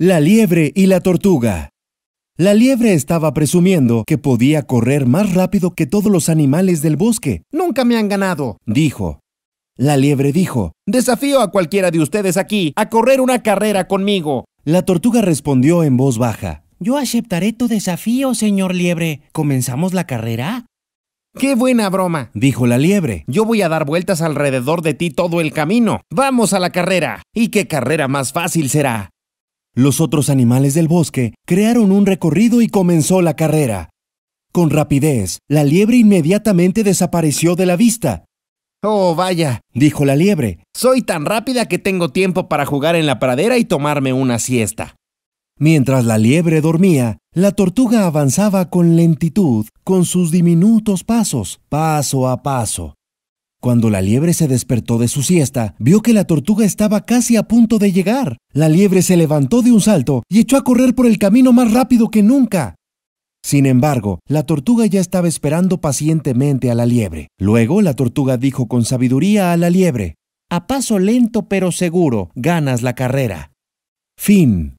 La liebre y la tortuga. La liebre estaba presumiendo que podía correr más rápido que todos los animales del bosque. Nunca me han ganado, dijo. La liebre dijo, Desafío a cualquiera de ustedes aquí a correr una carrera conmigo. La tortuga respondió en voz baja. Yo aceptaré tu desafío, señor liebre. ¿Comenzamos la carrera? ¡Qué buena broma! dijo la liebre. Yo voy a dar vueltas alrededor de ti todo el camino. Vamos a la carrera. ¿Y qué carrera más fácil será? Los otros animales del bosque crearon un recorrido y comenzó la carrera. Con rapidez, la liebre inmediatamente desapareció de la vista. Oh, vaya, dijo la liebre, soy tan rápida que tengo tiempo para jugar en la pradera y tomarme una siesta. Mientras la liebre dormía, la tortuga avanzaba con lentitud, con sus diminutos pasos, paso a paso. Cuando la liebre se despertó de su siesta, vio que la tortuga estaba casi a punto de llegar. La liebre se levantó de un salto y echó a correr por el camino más rápido que nunca. Sin embargo, la tortuga ya estaba esperando pacientemente a la liebre. Luego, la tortuga dijo con sabiduría a la liebre, A paso lento pero seguro, ganas la carrera. Fin.